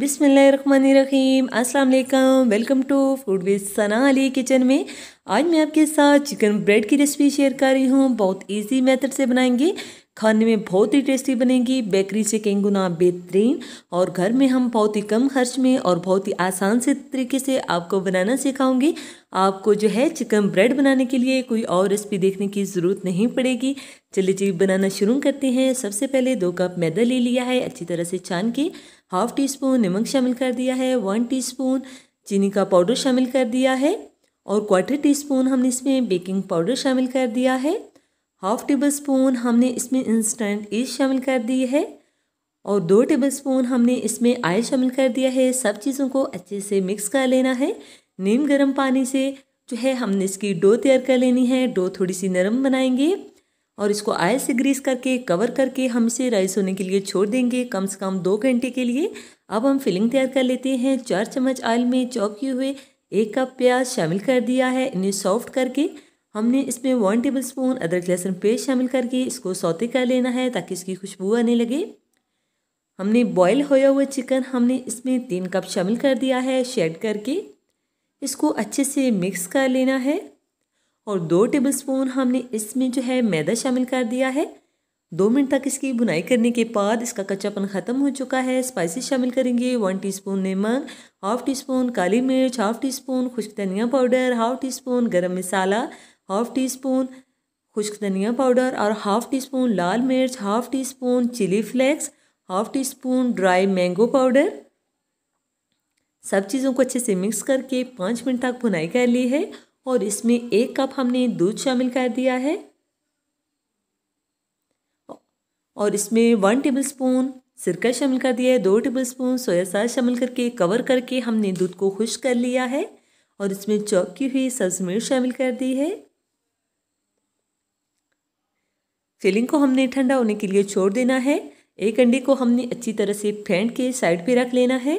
बिसमीम अस्सलाम welcome to food with Sana Ali kitchen में आज मैं आपके साथ चिकन ब्रेड की रेसिपी शेयर कर रही हूँ बहुत इजी मेथड से बनाएंगे खाने में बहुत ही टेस्टी बनेगी बेकरी से कई गुना बेहतरीन और घर में हम बहुत ही कम खर्च में और बहुत ही आसान से तरीके से आपको बनाना सिखाऊंगी आपको जो है चिकन ब्रेड बनाने के लिए कोई और रेसिपी देखने की ज़रूरत नहीं पड़ेगी चलिए जी बनाना शुरू करते हैं सबसे पहले दो कप मैदा ले लिया है अच्छी तरह से छान के हाफ टी स्पून नमक शामिल कर दिया है वन टी स्पून चीनी का पाउडर शामिल कर दिया है और क्वार्टर टी स्पून हमने इसमें बेकिंग पाउडर शामिल कर दिया है हाफ टेबल स्पून हमने इसमें इंस्टेंट ईस्ट शामिल कर दी है और दो टेबल स्पून हमने इसमें आयल शामिल कर दिया है सब चीज़ों को अच्छे से मिक्स कर लेना है नीम गर्म पानी से जो है हमने इसकी डो तैयार कर लेनी है डो थोड़ी सी नरम बनाएंगे और इसको आयल से ग्रीस करके कवर करके हम इसे राइस होने के लिए छोड़ देंगे कम से कम दो घंटे के लिए अब हम फिलिंग तैयार कर लेते हैं चार चम्मच आयल में चौक हुए एक कप प्याज शामिल कर दिया है इन्हें सॉफ्ट करके हमने इसमें वन टेबल स्पून अदरक लहसुन पेस्ट शामिल करके इसको सौते कर लेना है ताकि इसकी खुशबू आने लगे हमने बॉयल होया हुआ चिकन हमने इसमें तीन कप शामिल कर दिया है शेड करके इसको अच्छे से मिक्स कर लेना है और दो टेबल स्पून हमने इसमें जो है मैदा शामिल कर दिया है दो मिनट तक इसकी बुनाई करने के बाद इसका कच्चापन ख़त्म हो चुका है स्पाइसेस शामिल करेंगे वन टीस्पून नमक हाफ़ टी स्पून काली मिर्च हाफ़ टी स्पून खुश्क धनिया पाउडर हाफ़ टी स्पून गर्म मसाला हाफ़ टी स्पून खुश्क धनिया पाउडर और हाफ़ टी स्पून लाल मिर्च half teaspoon chilli flakes half teaspoon dry mango powder सब चीज़ों को अच्छे से मिक्स करके पाँच मिनट तक भुनाई कर ली है और इसमें एक कप हमने दूध शामिल कर दिया है और इसमें वन टेबल स्पून सिरका शामिल कर दिया है दो टेबल स्पून सोया सास शामिल करके कवर करके हमने दूध को खुश कर लिया है और इसमें चौकी हुई सब्ज मिर्च शामिल कर दी है फिलिंग को हमने ठंडा होने के लिए छोड़ देना है एक अंडे को हमने अच्छी तरह से फेंट के साइड पे रख लेना है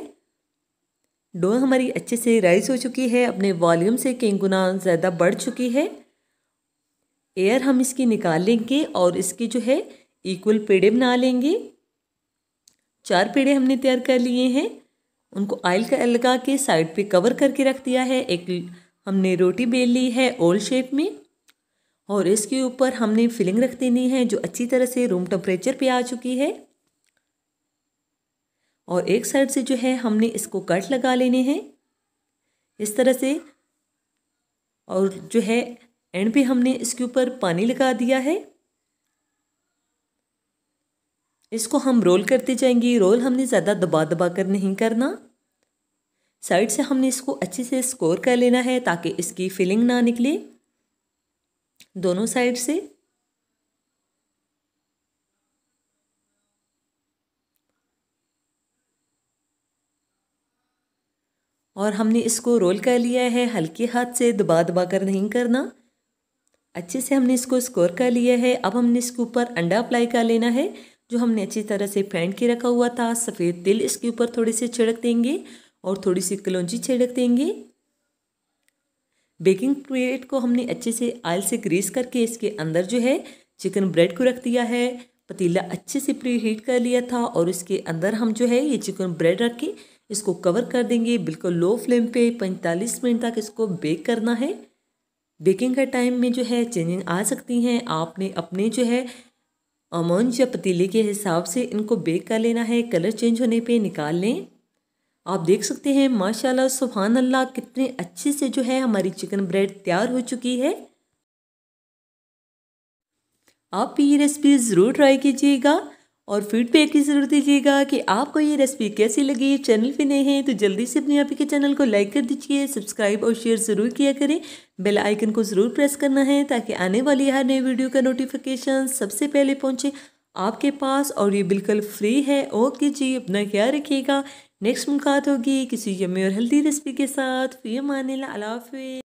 डो हमारी अच्छे से राइस हो चुकी है अपने वॉल्यूम से कई गुना ज़्यादा बढ़ चुकी है एयर हम इसकी निकाल लेंगे और इसके जो है इक्वल पेड़े बना लेंगे चार पेड़े हमने तैयार कर लिए हैं उनको आयल का लगा के साइड पे कवर करके रख दिया है एक हमने रोटी बेल ली है ओल शेप में और इसके ऊपर हमने फिलिंग रख देनी है जो अच्छी तरह से रूम टेम्परेचर पे आ चुकी है और एक साइड से जो है हमने इसको कट लगा लेने हैं इस तरह से और जो है एंड पे हमने इसके ऊपर पानी लगा दिया है इसको हम रोल करते जाएंगे रोल हमने ज़्यादा दबा दबा कर नहीं करना साइड से हमने इसको अच्छे से स्कोर कर लेना है ताकि इसकी फिलिंग ना निकले दोनों साइड से और हमने इसको रोल कर लिया है हल्के हाथ से दबा दबा कर नहीं करना अच्छे से हमने इसको स्कोर कर लिया है अब हमने इसके ऊपर अंडा अप्लाई कर लेना है जो हमने अच्छी तरह से फेंट के रखा हुआ था सफ़ेद तिल इसके ऊपर थोड़े से छिड़क देंगे और थोड़ी सी कलौची छिड़क देंगे बेकिंग प्लेट को हमने अच्छे से आयल से ग्रीस करके इसके अंदर जो है चिकन ब्रेड को रख दिया है पतीला अच्छे से प्री हीट कर लिया था और इसके अंदर हम जो है ये चिकन ब्रेड रख के इसको कवर कर देंगे बिल्कुल लो फ्लेम पे 45 मिनट तक इसको बेक करना है बेकिंग का टाइम में जो है चेंजिंग आ सकती हैं आपने अपने जो है अमाउंट या पतीले के हिसाब से इनको बेक कर लेना है कलर चेंज होने पे निकाल लें आप देख सकते हैं माशाल्लाह सुबहान अल्लाह कितने अच्छे से जो है हमारी चिकन ब्रेड तैयार हो चुकी है आप ये रेसिपी ज़रूर ट्राई कीजिएगा और फीडबैक की ज़रूर दीजिएगा कि आपको ये रेसिपी कैसी लगी चैनल पे नए हैं तो जल्दी से अपने आप के चैनल को लाइक कर दीजिए सब्सक्राइब और शेयर ज़रूर किया करें बेल आइकन को ज़रूर प्रेस करना है ताकि आने वाली हर नई वीडियो का नोटिफिकेशन सबसे पहले पहुँचे आपके पास और ये बिल्कुल फ्री है ओके जी अपना ख्याल रखिएगा नेक्स्ट मुलाकात होगी किसी यमी और हेल्दी रेसिपी के साथ फिर मानी